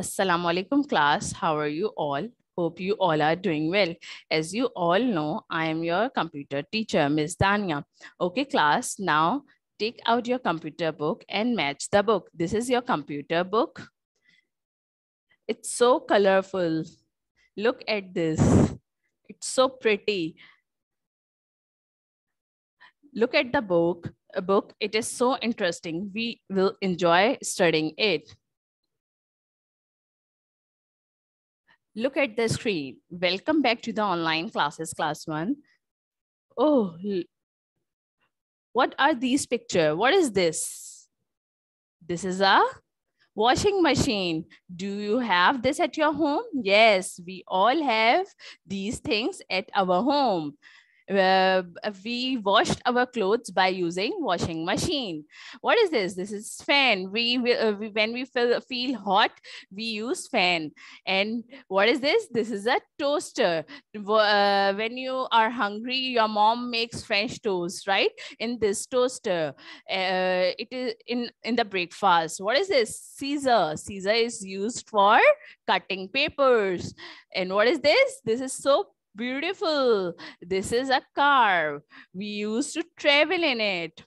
Assalamu alaikum class. How are you all? Hope you all are doing well. As you all know, I am your computer teacher, Ms. Dania. Okay class, now take out your computer book and match the book. This is your computer book. It's so colorful. Look at this. It's so pretty. Look at the book. A book. It is so interesting. We will enjoy studying it. Look at the screen. Welcome back to the online classes, class one. Oh, what are these picture? What is this? This is a washing machine. Do you have this at your home? Yes, we all have these things at our home uh, we washed our clothes by using washing machine what is this this is fan we, uh, we when we feel, feel hot we use fan and what is this this is a toaster uh, when you are hungry your mom makes french toast right in this toaster uh, it is in in the breakfast what is this caesar caesar is used for cutting papers and what is this this is soap Beautiful. This is a car. We used to travel in it.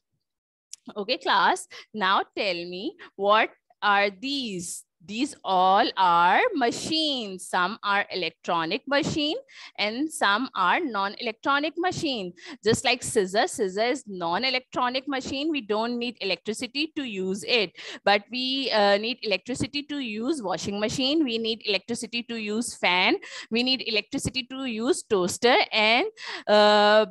Okay, class. Now tell me what are these? These all are machines. Some are electronic machine and some are non-electronic machine. Just like scissor, scissor is non-electronic machine. We don't need electricity to use it, but we uh, need electricity to use washing machine. We need electricity to use fan. We need electricity to use toaster and uh,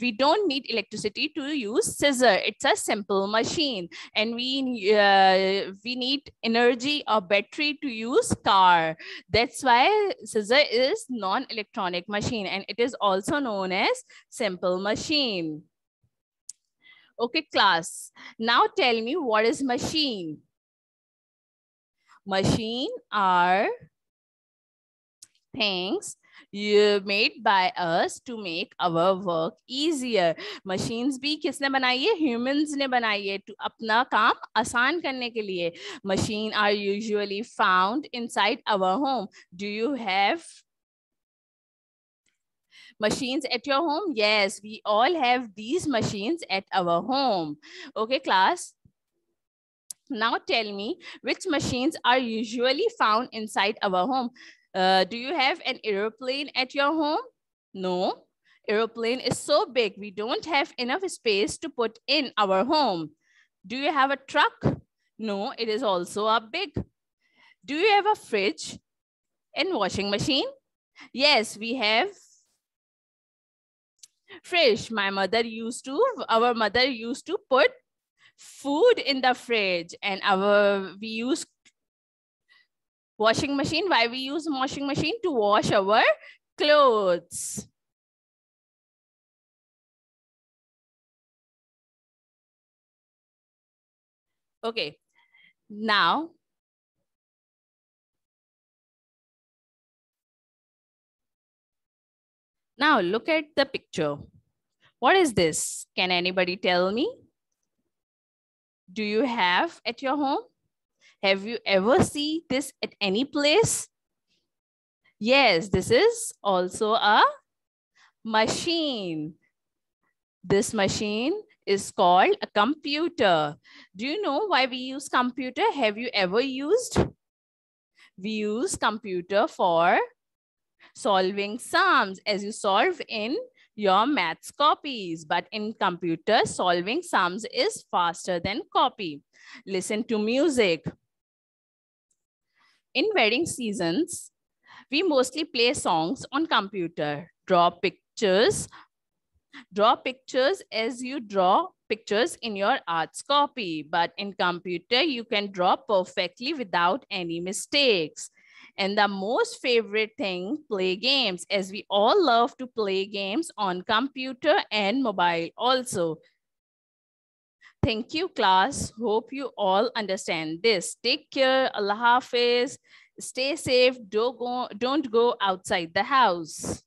we don't need electricity to use scissor. It's a simple machine and we, uh, we need energy or battery to use car. That's why scissor is non-electronic machine and it is also known as simple machine. Okay, class. Now tell me what is machine? Machine are things made by us to make our work easier. Machines भी किसने बनाई है Humans ने बनाई to अपना काम आसान करने के लिए. are usually found inside our home. Do you have machines at your home? Yes, we all have these machines at our home. Okay, class. Now tell me which machines are usually found inside our home. Uh, do you have an aeroplane at your home? No. Aeroplane is so big, we don't have enough space to put in our home. Do you have a truck? No, it is also a big. Do you have a fridge and washing machine? Yes, we have fridge. My mother used to, our mother used to put food in the fridge and our we use Washing machine, why we use washing machine? To wash our clothes. Okay, now Now look at the picture. What is this? Can anybody tell me? Do you have at your home? Have you ever seen this at any place? Yes, this is also a machine. This machine is called a computer. Do you know why we use computer? Have you ever used? We use computer for solving sums as you solve in your maths copies. But in computer, solving sums is faster than copy. Listen to music in wedding seasons, we mostly play songs on computer, draw pictures, draw pictures as you draw pictures in your arts copy. But in computer, you can draw perfectly without any mistakes. And the most favorite thing, play games, as we all love to play games on computer and mobile also. Thank you, class. Hope you all understand this. Take care. Allah Hafiz. Stay safe. Don't go, don't go outside the house.